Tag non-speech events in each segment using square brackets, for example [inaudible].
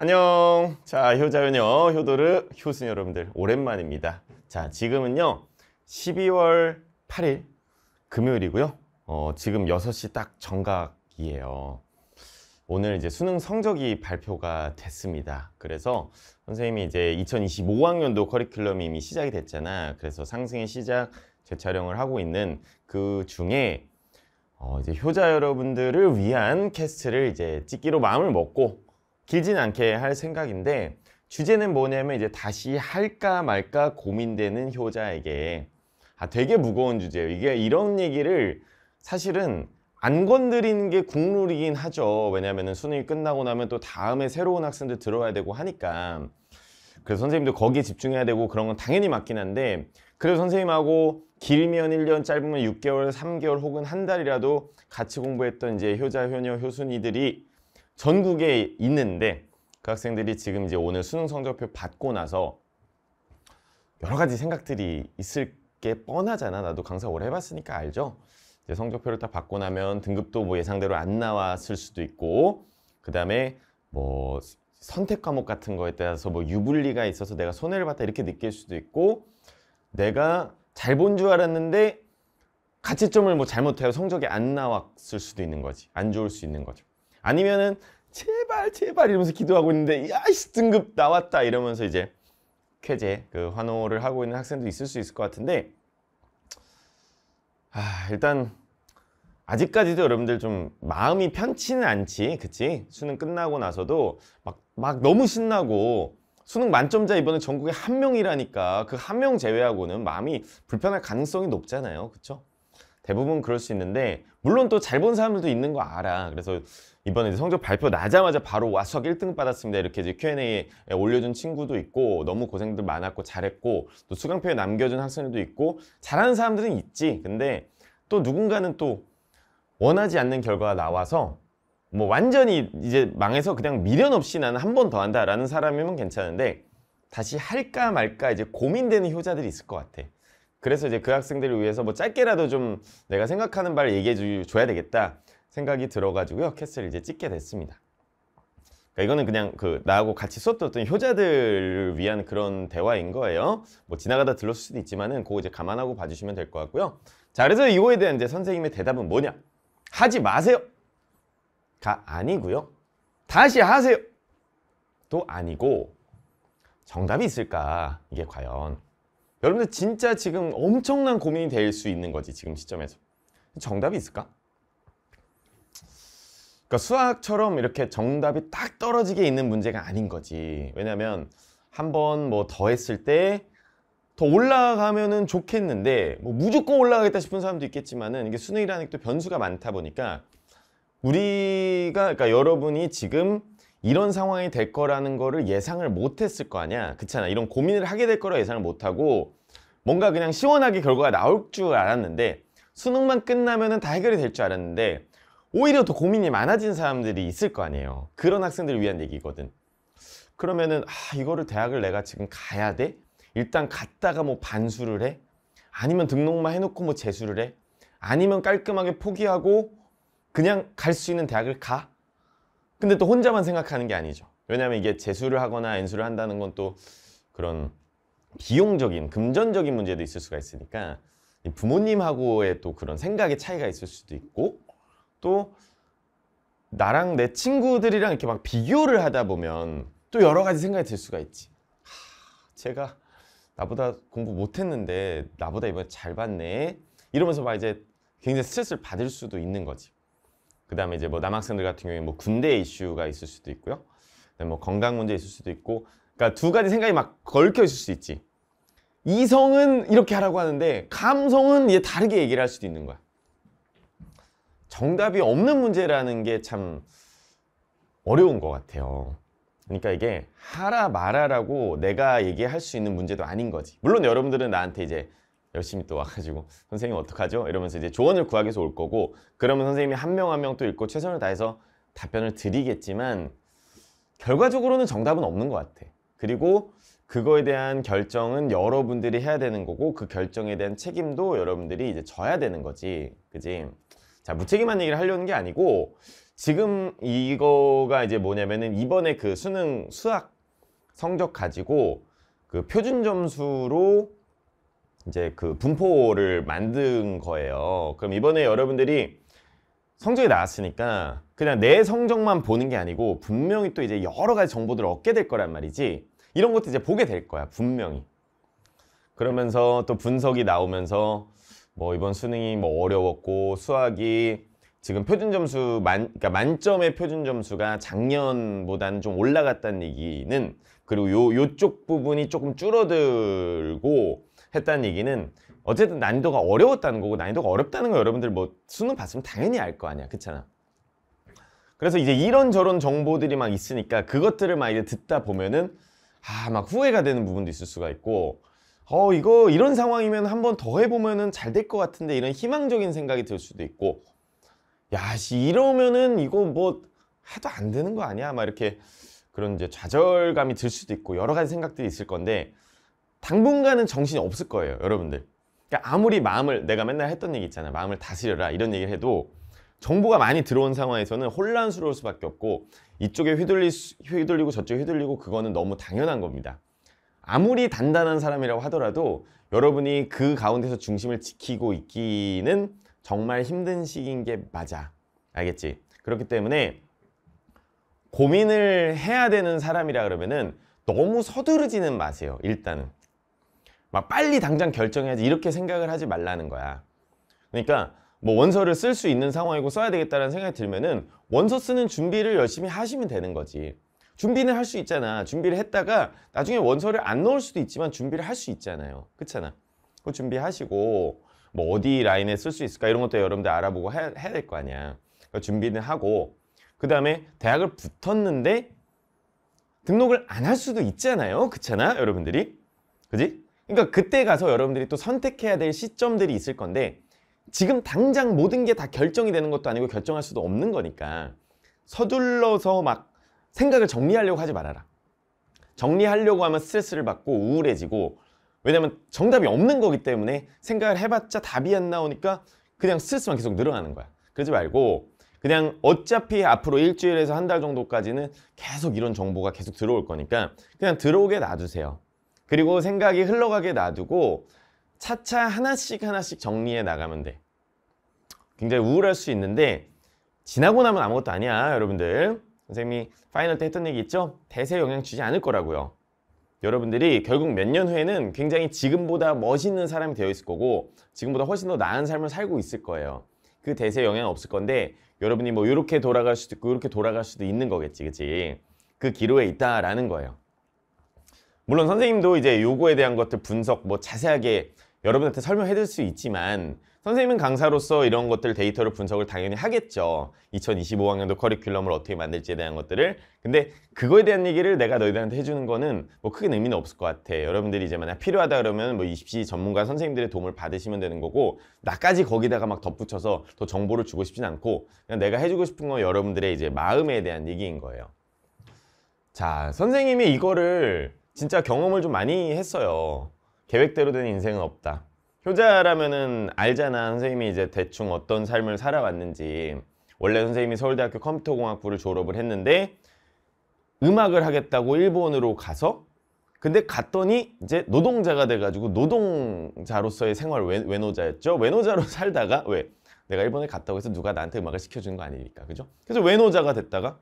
안녕 자 효자연여 효도르 효순 여러분들 오랜만입니다 자 지금은요 12월 8일 금요일이고요 어, 지금 6시 딱 정각이에요 오늘 이제 수능 성적이 발표가 됐습니다 그래서 선생님이 이제 2025학년도 커리큘럼이 이미 시작이 됐잖아 그래서 상승의 시작 재촬영을 하고 있는 그 중에 어, 이제 효자 여러분들을 위한 캐스트를 이제 찍기로 마음을 먹고 길진 않게 할 생각인데 주제는 뭐냐면 이제 다시 할까 말까 고민되는 효자에게 아 되게 무거운 주제예요. 이게 이런 얘기를 사실은 안 건드리는 게 국룰이긴 하죠. 왜냐하면 수능이 끝나고 나면 또 다음에 새로운 학생들 들어와야 되고 하니까 그래서 선생님도 거기에 집중해야 되고 그런 건 당연히 맞긴 한데 그래도 선생님하고 길면 1년 짧으면 6개월, 3개월 혹은 한 달이라도 같이 공부했던 이제 효자, 효녀, 효순이들이 전국에 있는데 그 학생들이 지금 이제 오늘 수능 성적표 받고 나서 여러 가지 생각들이 있을 게 뻔하잖아. 나도 강사 오래 해봤으니까 알죠. 이제 성적표를 다 받고 나면 등급도 뭐 예상대로 안 나왔을 수도 있고 그 다음에 뭐 선택 과목 같은 거에 따라서 뭐 유불리가 있어서 내가 손해를 봤다 이렇게 느낄 수도 있고 내가 잘 본 줄 알았는데 가치점을 뭐 잘못해요 성적이 안 나왔을 수도 있는 거지 안 좋을 수 있는 거죠 아니면은 제발 제발 이러면서 기도하고 있는데 야이씨 등급 나왔다 이러면서 이제 쾌제 그 환호를 하고 있는 학생도 있을 수 있을 것 같은데 아 일단 아직까지도 여러분들 좀 마음이 편치는 않지 그치 수능 끝나고 나서도 막, 막 너무 신나고 수능 만점자 이번에 전국에 한 명이라니까 그 한 명 제외하고는 마음이 불편할 가능성이 높잖아요 그쵸 대부분 그럴 수 있는데 물론 또 잘 본 사람들도 있는 거 알아 그래서 이번에 성적 발표 나자마자 바로 와서 1등 받았습니다. 이렇게 이제 Q&A에 올려준 친구도 있고 너무 고생들 많았고 잘했고 또 수강표에 남겨준 학생들도 있고 잘하는 사람들은 있지. 근데 또 누군가는 또 원하지 않는 결과가 나와서 뭐 완전히 이제 망해서 그냥 미련 없이 나는 한 번 더 한다라는 사람이면 괜찮은데 다시 할까 말까 이제 고민되는 효자들이 있을 것 같아. 그래서 이제 그 학생들을 위해서 뭐 짧게라도 좀 내가 생각하는 바를 얘기해 줘야 되겠다. 생각이 들어가지고요. 캐스를 이제 찍게 됐습니다. 그러니까 이거는 그냥 그 나하고 같이 수업 들었던 효자들을 위한 그런 대화인 거예요. 뭐 지나가다 들렀을 수도 있지만은 그거 이제 감안하고 봐주시면 될 것 같고요. 자, 그래서 이거에 대한 이제 선생님의 대답은 뭐냐? 하지 마세요. 가 아니고요. 다시 하세요. 또 아니고 정답이 있을까? 이게 과연 여러분들 진짜 지금 엄청난 고민이 될 수 있는 거지 지금 시점에서 정답이 있을까? 그러니까 수학처럼 이렇게 정답이 딱 떨어지게 있는 문제가 아닌 거지 왜냐면 한 번 뭐 더 했을 때 더 올라가면은 좋겠는데 뭐 무조건 올라가겠다 싶은 사람도 있겠지만은 이게 수능이라는 게 또 변수가 많다 보니까 우리가 그러니까 여러분이 지금 이런 상황이 될 거라는 거를 예상을 못 했을 거 아니야 그렇잖아 이런 고민을 하게 될 거라 예상을 못 하고 뭔가 그냥 시원하게 결과가 나올 줄 알았는데 수능만 끝나면은 다 해결이 될 줄 알았는데 오히려 더 고민이 많아진 사람들이 있을 거 아니에요 그런 학생들을 위한 얘기거든 그러면은 아 이거를 대학을 내가 지금 가야 돼? 일단 갔다가 뭐 반수를 해? 아니면 등록만 해놓고 뭐 재수를 해? 아니면 깔끔하게 포기하고 그냥 갈 수 있는 대학을 가? 근데 또 혼자만 생각하는 게 아니죠 왜냐하면 이게 재수를 하거나 엔수를 한다는 건 또 그런 비용적인 금전적인 문제도 있을 수가 있으니까 부모님하고의 또 그런 생각의 차이가 있을 수도 있고 또 나랑 내 친구들이랑 이렇게 막 비교를 하다 보면 또 여러 가지 생각이 들 수가 있지. 하, 제가 나보다 공부 못했는데 나보다 이번에 잘 봤네 이러면서 막 이제 굉장히 스트레스를 받을 수도 있는 거지. 그 다음에 이제 뭐 남학생들 같은 경우에 뭐 군대 이슈가 있을 수도 있고요. 뭐 건강 문제 있을 수도 있고, 그러니까 두 가지 생각이 막 걸켜 있을 수 있지. 이성은 이렇게 하라고 하는데 감성은 이제 다르게 얘기를 할 수도 있는 거야. 정답이 없는 문제라는 게 참 어려운 것 같아요. 그러니까 이게 하라 말하라고 내가 얘기할 수 있는 문제도 아닌 거지. 물론 여러분들은 나한테 이제 열심히 또 와가지고 선생님 어떡하죠? 이러면서 이제 조언을 구하기 위해서 올 거고 그러면 선생님이 한 명 한 명 또 읽고 최선을 다해서 답변을 드리겠지만 결과적으로는 정답은 없는 것 같아. 그리고 그거에 대한 결정은 여러분들이 해야 되는 거고 그 결정에 대한 책임도 여러분들이 이제 져야 되는 거지. 그지? 자, 무책임한 얘기를 하려는 게 아니고 지금 이거가 이제 뭐냐면은 이번에 그 수능 수학 성적 가지고 그 표준 점수로 이제 그 분포를 만든 거예요. 그럼 이번에 여러분들이 성적이 나왔으니까 그냥 내 성적만 보는 게 아니고 분명히 또 이제 여러 가지 정보들을 얻게 될 거란 말이지 이런 것도 이제 보게 될 거야 분명히 그러면서 또 분석이 나오면서 뭐 이번 수능이 뭐 어려웠고 수학이 지금 표준 점수 만 그러니까 만점의 표준 점수가 작년보다는 좀 올라갔다는 얘기는 그리고 요 요쪽 부분이 조금 줄어들고 했다는 얘기는 어쨌든 난이도가 어려웠다는 거고 난이도가 어렵다는 거 여러분들 뭐 수능 봤으면 당연히 알 거 아니야 그렇잖아 그래서 이제 이런저런 정보들이 막 있으니까 그것들을 막 이제 듣다 보면은 아 막 후회가 되는 부분도 있을 수가 있고 어 이거 이런 상황이면 한 번 더 해보면은 잘 될 것 같은데 이런 희망적인 생각이 들 수도 있고 야씨 이러면은 이거 뭐 해도 안 되는 거 아니야 막 이렇게 그런 이제 좌절감이 들 수도 있고 여러 가지 생각들이 있을 건데 당분간은 정신이 없을 거예요 여러분들 그러니까 아무리 마음을 내가 맨날 했던 얘기 있잖아요 마음을 다스려라 이런 얘기를 해도 정보가 많이 들어온 상황에서는 혼란스러울 수밖에 없고 이쪽에 휘둘리, 휘둘리고 저쪽에 휘둘리고 그거는 너무 당연한 겁니다 아무리 단단한 사람이라고 하더라도 여러분이 그 가운데서 중심을 지키고 있기는 정말 힘든 시기인 게 맞아. 알겠지? 그렇기 때문에 고민을 해야 되는 사람이라 그러면은 너무 서두르지는 마세요. 일단은. 막 빨리 당장 결정해야지 이렇게 생각을 하지 말라는 거야. 그러니까 뭐 원서를 쓸 수 있는 상황이고 써야 되겠다는 생각이 들면은 원서 쓰는 준비를 열심히 하시면 되는 거지. 준비는 할 수 있잖아 준비를 했다가 나중에 원서를 안 넣을 수도 있지만 준비를 할 수 있잖아요 그렇잖아 그 준비하시고 뭐 어디 라인에 쓸 수 있을까 이런 것도 여러분들 알아보고 해야, 해야 될거 아니야 그 준비는 하고 그 다음에 대학을 붙었는데 등록을 안 할 수도 있잖아요 그렇잖아 여러분들이 그지? 그러니까 그때 가서 여러분들이 또 선택해야 될 시점들이 있을 건데 지금 당장 모든 게 다 결정이 되는 것도 아니고 결정할 수도 없는 거니까 서둘러서 막 생각을 정리하려고 하지 말아라. 정리하려고 하면 스트레스를 받고 우울해지고 왜냐면 정답이 없는 거기 때문에 생각을 해봤자 답이 안 나오니까 그냥 스트레스만 계속 늘어나는 거야. 그러지 말고 그냥 어차피 앞으로 일주일에서 한 달 정도까지는 계속 이런 정보가 계속 들어올 거니까 그냥 들어오게 놔두세요. 그리고 생각이 흘러가게 놔두고 차차 하나씩 하나씩 정리해 나가면 돼. 굉장히 우울할 수 있는데 지나고 나면 아무것도 아니야 여러분들. 선생님이 파이널 때 했던 얘기 있죠? 대세 영향 주지 않을 거라고요. 여러분들이 결국 몇 년 후에는 굉장히 지금보다 멋있는 사람이 되어 있을 거고 지금보다 훨씬 더 나은 삶을 살고 있을 거예요. 그 대세 영향 없을 건데 여러분이 뭐 이렇게 돌아갈 수도 있고 이렇게 돌아갈 수도 있는 거겠지, 그치? 그 기로에 있다라는 거예요. 물론 선생님도 이제 요거에 대한 것들 분석 뭐 자세하게 여러분한테 설명해 드릴 수 있지만 선생님은 강사로서 이런 것들 데이터를 분석을 당연히 하겠죠. 2025학년도 커리큘럼을 어떻게 만들지에 대한 것들을. 근데 그거에 대한 얘기를 내가 너희들한테 해주는 거는 뭐 크게 의미는 없을 것 같아. 여러분들이 이제 만약 필요하다 그러면 뭐 20시 전문가 선생님들의 도움을 받으시면 되는 거고 나까지 거기다가 막 덧붙여서 더 정보를 주고 싶진 않고 그냥 내가 해주고 싶은 건 여러분들의 이제 마음에 대한 얘기인 거예요. 자, 선생님이 이거를 진짜 경험을 좀 많이 했어요. 계획대로 된 인생은 없다. 효자라면은 알잖아 선생님이 이제 대충 어떤 삶을 살아왔는지 원래 선생님이 서울대학교 컴퓨터공학부를 졸업을 했는데 음악을 하겠다고 일본으로 가서 근데 갔더니 이제 노동자가 돼가지고 노동자로서의 생활 외, 외노자였죠 외노자로 [laughs] 살다가 왜 내가 일본에 갔다고 해서 누가 나한테 음악을 시켜준거 아니니까 그죠 그래서 외노자가 됐다가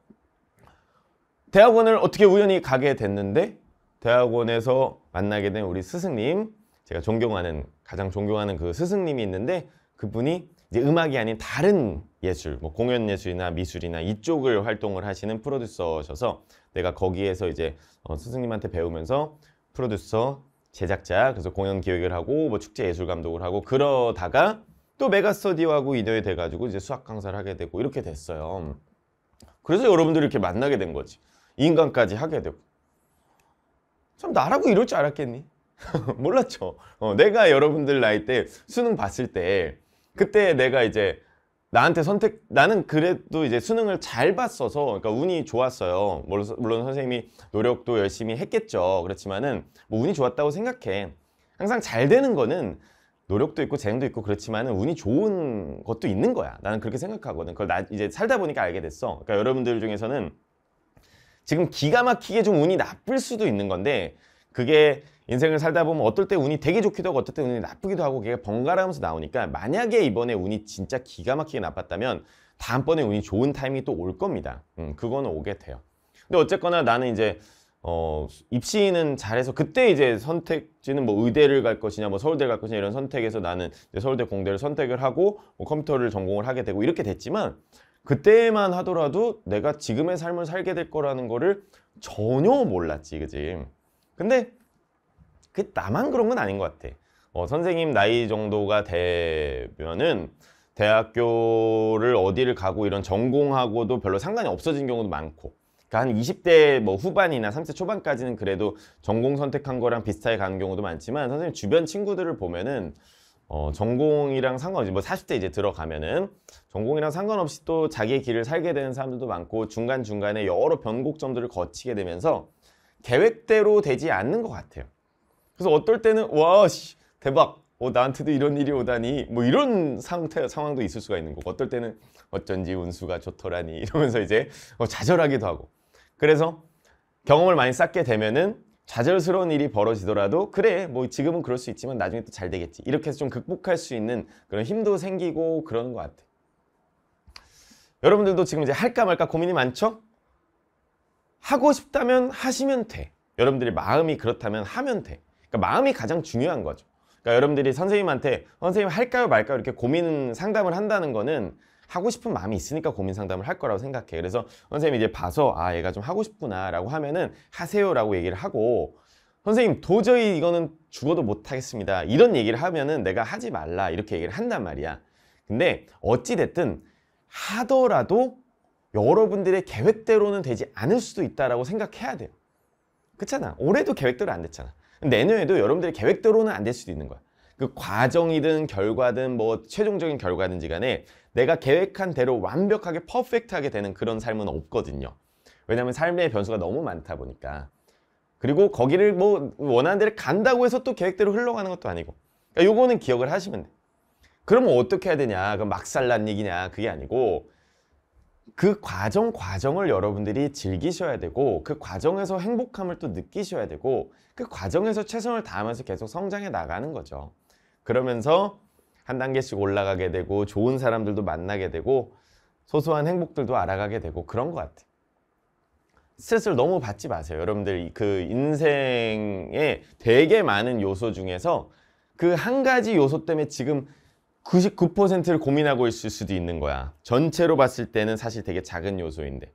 대학원을 어떻게 우연히 가게 됐는데 대학원에서 만나게 된 우리 스승님 제가 존경하는 가장 존경하는 그 스승님이 있는데 그분이 이제 음악이 아닌 다른 예술, 뭐 공연 예술이나 미술이나 이쪽을 활동을 하시는 프로듀서셔서 내가 거기에서 이제 어, 스승님한테 배우면서 프로듀서, 제작자, 그래서 공연 기획을 하고 뭐 축제 예술 감독을 하고 그러다가 또 메가스터디오하고 인연이 돼가지고 이제 수학 강사를 하게 되고 이렇게 됐어요. 그래서 여러분들이 이렇게 만나게 된 거지. 인간까지 하게 되고. 참 나라고 이럴 줄 알았겠니? [laughs] 몰랐죠. 어, 내가 여러분들 나이 때 수능 봤을 때 그때 내가 이제 나한테 선택 나는 그래도 이제 수능을 잘 봤어서 그러니까 운이 좋았어요. 물론, 물론 선생님이 노력도 열심히 했겠죠. 그렇지만은 뭐 운이 좋았다고 생각해. 항상 잘 되는 거는 노력도 있고 재능도 있고 그렇지만은 운이 좋은 것도 있는 거야. 나는 그렇게 생각하거든. 그걸 나 이제 살다 보니까 알게 됐어. 그러니까 여러분들 중에서는 지금 기가 막히게 좀 운이 나쁠 수도 있는 건데 그게 인생을 살다 보면 어떨 때 운이 되게 좋기도 하고 어떨 때 운이 나쁘기도 하고 그게 번갈아가면서 나오니까 만약에 이번에 운이 진짜 기가 막히게 나빴다면 다음번에 운이 좋은 타이밍이 또 올 겁니다. 음, 그거는 오게 돼요. 근데 어쨌거나 나는 이제 어, 입시는 잘해서 그때 이제 선택지는 뭐 의대를 갈 것이냐 뭐서울대갈 것이냐 이런 선택에서 나는 서울대 공대를 선택을 하고 뭐 컴퓨터를 전공을 하게 되고 이렇게 됐지만 그때만 하더라도 내가 지금의 삶을 살게 될 거라는 거를 전혀 몰랐지 그지 근데 그 나만 그런 건 아닌 것 같아. 어, 선생님 나이 정도가 되면은 대학교를 어디를 가고 이런 전공하고도 별로 상관이 없어진 경우도 많고 그러니까 한 20대 뭐 후반이나 30대 초반까지는 그래도 전공 선택한 거랑 비슷하게 가는 경우도 많지만 선생님 주변 친구들을 보면은 어, 전공이랑 상관없이 뭐 40대 이제 들어가면은 전공이랑 상관없이 또 자기의 길을 살게 되는 사람들도 많고 중간중간에 여러 변곡점들을 거치게 되면서 계획대로 되지 않는 것 같아요. 그래서 어떨 때는 와 씨, 대박 어, 나한테도 이런 일이 오다니 뭐 이런 상태 상황도 있을 수가 있는 거고 어떨 때는 어쩐지 운수가 좋더라니 [laughs] 이러면서 이제 어, 좌절하기도 하고 그래서 경험을 많이 쌓게 되면은 좌절스러운 일이 벌어지더라도 그래 뭐 지금은 그럴 수 있지만 나중에 또 잘 되겠지 이렇게 해서 좀 극복할 수 있는 그런 힘도 생기고 그러는 것 같아. 요 여러분들도 지금 이제 할까 말까 고민이 많죠? 하고 싶다면 하시면 돼. 여러분들이 마음이 그렇다면 하면 돼. 그러니까 마음이 가장 중요한 거죠. 그러니까 여러분들이 선생님한테 선생님 할까요 말까요 이렇게 고민 상담을 한다는 거는 하고 싶은 마음이 있으니까 고민 상담을 할 거라고 생각해. 그래서 선생님이 이제 봐서 아 얘가 좀 하고 싶구나 라고 하면은 하세요라고 얘기를 하고 선생님 도저히 이거는 죽어도 못하겠습니다. 이런 얘기를 하면은 내가 하지 말라 이렇게 얘기를 한단 말이야. 근데 어찌됐든 하더라도 여러분들의 계획대로는 되지 않을 수도 있다라고 생각해야 돼요. 그렇잖아. 올해도 계획대로 안 됐잖아. 내년에도 여러분들의 계획대로는 안 될 수도 있는 거야. 그 과정이든 결과든 뭐 최종적인 결과든지 간에 내가 계획한 대로 완벽하게 퍼펙트하게 되는 그런 삶은 없거든요. 왜냐면 삶의 변수가 너무 많다 보니까. 그리고 거기를 뭐 원하는 데를 간다고 해서 또 계획대로 흘러가는 것도 아니고. 그러니까 요거는 기억을 하시면 돼. 그러면 어떻게 해야 되냐? 그럼 막살난 얘기냐? 그게 아니고 그 과정 과정을 여러분들이 즐기셔야 되고 그 과정에서 행복함을 또 느끼셔야 되고 그 과정에서 최선을 다하면서 계속 성장해 나가는 거죠 그러면서 한 단계씩 올라가게 되고 좋은 사람들도 만나게 되고 소소한 행복들도 알아가게 되고 그런 것 같아요 스트레스를 너무 받지 마세요 여러분들 그 인생에 되게 많은 요소 중에서 그 한 가지 요소 때문에 지금 99%를 고민하고 있을 수도 있는 거야. 전체로 봤을 때는 사실 되게 작은 요소인데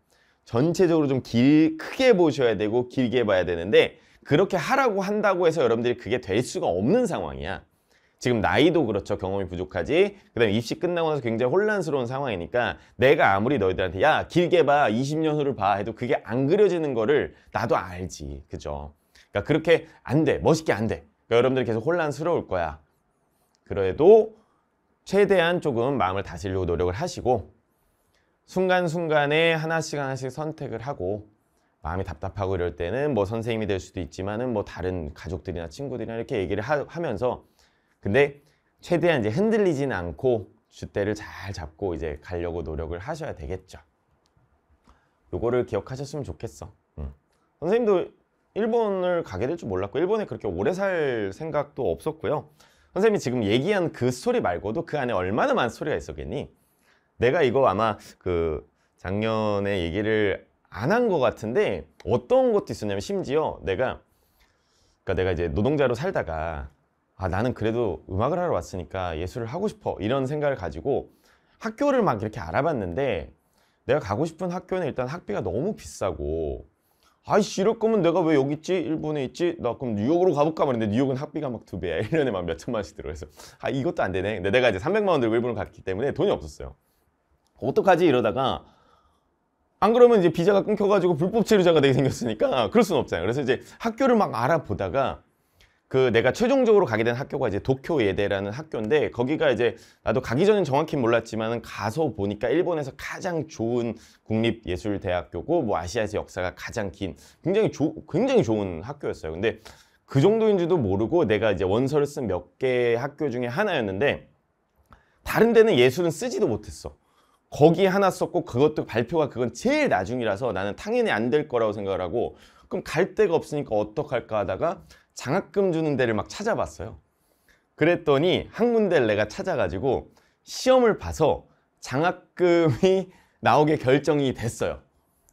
전체적으로 좀 길, 크게 보셔야 되고 길게 봐야 되는데 그렇게 하라고 한다고 해서 여러분들이 그게 될 수가 없는 상황이야. 지금 나이도 그렇죠. 경험이 부족하지. 그 다음에 입시 끝나고 나서 굉장히 혼란스러운 상황이니까 내가 아무리 너희들한테 야 길게 봐 20년 후를 봐 해도 그게 안 그려지는 거를 나도 알지. 그죠? 그러니까 그렇게 안 돼. 멋있게 안 돼. 그러니까 여러분들이 계속 혼란스러울 거야. 그래도 최대한 조금 마음을 다스리려고 노력을 하시고 순간순간에 하나씩 하나씩 선택을 하고 마음이 답답하고 이럴 때는 뭐 선생님이 될 수도 있지만은 뭐 다른 가족들이나 친구들이나 이렇게 얘기를 하, 하면서 근데 최대한 이제 흔들리진 않고 주대를 잘 잡고 이제 가려고 노력을 하셔야 되겠죠. 요거를 기억하셨으면 좋겠어. 응. 음. 선생님도 일본을 가게 될 줄 몰랐고 일본에 그렇게 오래 살 생각도 없었고요. 선생님이 지금 얘기한 그 스토리 말고도 그 안에 얼마나 많은 스토리가 있었겠니? 내가 이거 아마 그 작년에 얘기를 안 한 것 같은데 어떤 것도 있었냐면 심지어 내가 그러니까 내가 이제 노동자로 살다가 아 나는 그래도 음악을 하러 왔으니까 예술을 하고 싶어 이런 생각을 가지고 학교를 막 이렇게 알아봤는데 내가 가고 싶은 학교는 일단 학비가 너무 비싸고 아이씨 이럴 거면 내가 왜 여기 있지? 일본에 있지? 나 그럼 뉴욕으로 가볼까? 말했데 뉴욕은 학비가 막 두 배야 1년에 [laughs] 막 몇 천만씩 들어 그서아 이것도 안 되네 근데 내가 이제 300만 원 들고 일본을 갔기 때문에 돈이 없었어요 어떡하지? 이러다가 안 그러면 이제 비자가 끊겨가지고 불법 체류자가 되게 생겼으니까 그럴 수는 없잖아요 그래서 이제 학교를 막 알아보다가 그 내가 최종적으로 가게 된 학교가 이제 도쿄 예대라는 학교인데 거기가 이제 나도 가기 전엔 정확히 몰랐지만 가서 보니까 일본에서 가장 좋은 국립예술대학교고 뭐 아시아에서 역사가 가장 긴 굉장히 조, 굉장히 좋은 학교였어요. 근데 그 정도인지도 모르고 내가 이제 원서를 쓴 몇 개 학교 중에 하나였는데 다른 데는 예술은 쓰지도 못했어. 거기 하나 썼고 그것도 발표가 그건 제일 나중이라서 나는 당연히 안 될 거라고 생각을 하고 그럼 갈 데가 없으니까 어떡할까 하다가 장학금 주는 데를 막 찾아봤어요. 그랬더니 한 군데를 내가 찾아가지고 시험을 봐서 장학금이 [laughs] 나오게 결정이 됐어요.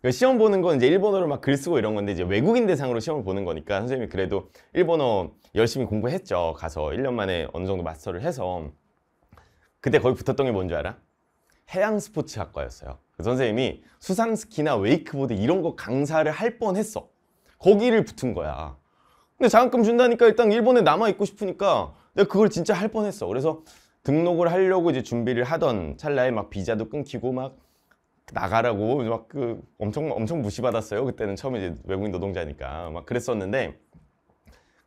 그러니까 시험 보는 건 이제 일본어로 막 글 쓰고 이런 건데 이제 외국인 대상으로 시험을 보는 거니까 선생님이 그래도 일본어 열심히 공부했죠. 가서 1년 만에 어느 정도 마스터를 해서 그때 거의 붙었던 게 뭔 줄 알아? 해양 스포츠 학과였어요. 그 선생님이 수상 스키나 웨이크보드 이런 거 강사를 할 뻔했어. 거기를 붙은 거야. 근데 장학금 준다니까 일단 일본에 남아 있고 싶으니까 내가 그걸 진짜 할 뻔했어. 그래서 등록을 하려고 이제 준비를 하던 찰나에 막 비자도 끊기고 막 나가라고 막 그 엄청 엄청 무시받았어요. 그때는 처음에 이제 외국인 노동자니까 막 그랬었는데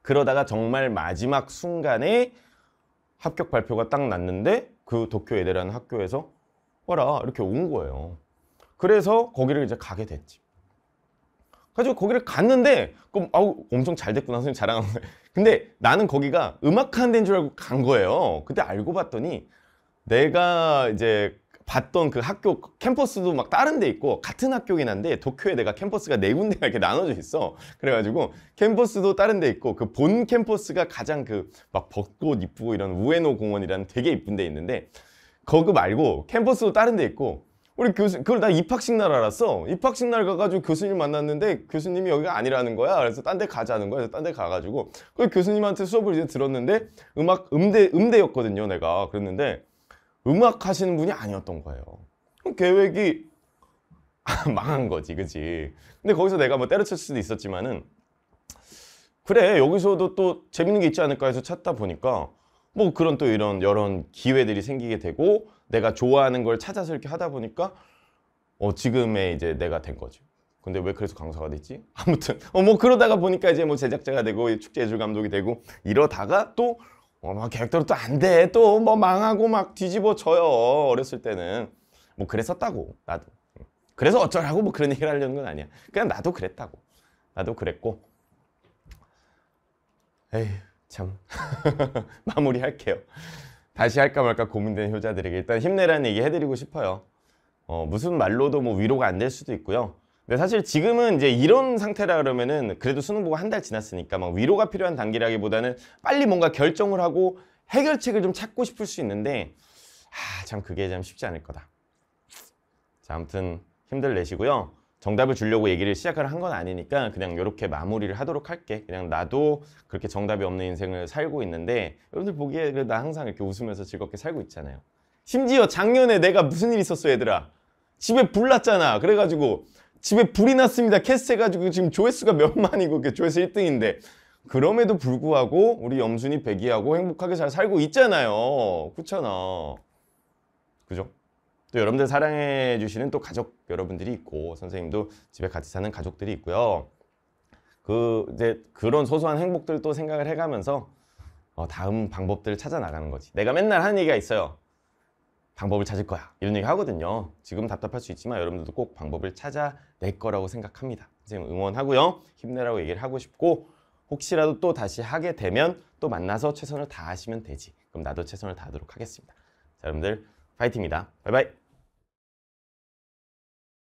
그러다가 정말 마지막 순간에 합격 발표가 딱 났는데 그 도쿄 예대라는 학교에서 와라 이렇게 온 거예요. 그래서 거기를 이제 가게 됐지. 그래가지고 거기를 갔는데 그럼 아우 엄청 잘 됐구나 선생님 자랑하는 거예요. [laughs] 근데 나는 거기가 음악하는 데인 줄 알고 간 거예요. 그때 알고 봤더니 내가 이제 봤던 그 학교 캠퍼스도 막 다른 데 있고 같은 학교긴 한데 도쿄에 내가 캠퍼스가 네 군데가 이렇게 나눠져 있어 그래가지고 캠퍼스도 다른 데 있고 그 본 캠퍼스가 가장 그 막 벚꽃 이쁘고 이런 우에노 공원이라는 되게 이쁜 데 있는데 거기 말고 캠퍼스도 다른 데 있고 우리 교수 그걸 나 입학식 날 알았어. 입학식 날 가가지고 교수님 만났는데 교수님이 여기가 아니라는 거야. 그래서 딴 데 가자는 거야. 딴 데 가가지고 그 교수님한테 수업을 이제 들었는데 음악 음대 음대였거든요. 내가 그랬는데 음악 하시는 분이 아니었던 거예요. 계획이 [laughs] 망한 거지, 그지? 근데 거기서 내가 뭐 때려칠 수도 있었지만은 그래 여기서도 또 재밌는 게 있지 않을까 해서 찾다 보니까 뭐 그런 또 이런 여러 기회들이 생기게 되고 내가 좋아하는 걸 찾아서 이렇게 하다 보니까 어, 지금의 이제 내가 된 거죠. 근데 왜 그래서 강사가 됐지? [laughs] 아무튼 어, 뭐 그러다가 보니까 이제 뭐 제작자가 되고 축제 예술 감독이 되고 이러다가 또 어, 막 계획대로 또 안 돼. 또 뭐 망하고 막 뒤집어져요. 어렸을 때는 뭐 그랬었다고 나도. 그래서 어쩌라고 뭐 그런 얘기를 하려는 건 아니야. 그냥 나도 그랬다고. 나도 그랬고. 에휴 참 [laughs] 마무리할게요. 다시 할까 말까 고민된 효자들에게 일단 힘내라는 얘기 해드리고 싶어요. 어, 무슨 말로도 뭐 위로가 안 될 수도 있고요. 근데 사실 지금은 이제 이런 상태라 그러면은 그래도 수능 보고 한 달 지났으니까 막 위로가 필요한 단계라기보다는 빨리 뭔가 결정을 하고 해결책을 좀 찾고 싶을 수 있는데 아, 참 그게 참 쉽지 않을 거다. 자, 아무튼 힘들 내시고요. 정답을 주려고 얘기를 시작을 한 건 아니니까 그냥 이렇게 마무리를 하도록 할게 그냥 나도 그렇게 정답이 없는 인생을 살고 있는데 여러분들 보기에 나 항상 이렇게 웃으면서 즐겁게 살고 있잖아요 심지어 작년에 내가 무슨 일 있었어 얘들아 집에 불 났잖아 그래가지고 집에 불이 났습니다 캐스트 해가지고 지금 조회수가 몇만이고 조회수 1등인데 그럼에도 불구하고 우리 염순이 백이하고 행복하게 잘 살고 있잖아요 그렇잖아 그죠? 또 여러분들 사랑해 주시는 또 가족 여러분들이 있고 선생님도 집에 같이 사는 가족들이 있고요. 그 이제 그런 소소한 행복들 도 생각을 해가면서 어, 다음 방법들을 찾아 나가는 거지. 내가 맨날 하는 얘기가 있어요. 방법을 찾을 거야 이런 얘기 하거든요. 지금 답답할 수 있지만 여러분들도 꼭 방법을 찾아낼 거라고 생각합니다. 선생님 응원하고요. 힘내라고 얘기를 하고 싶고 혹시라도 또 다시 하게 되면 또 만나서 최선을 다하시면 되지. 그럼 나도 최선을 다하도록 하겠습니다. 자, 여러분들 파이팅입니다. 바이바이.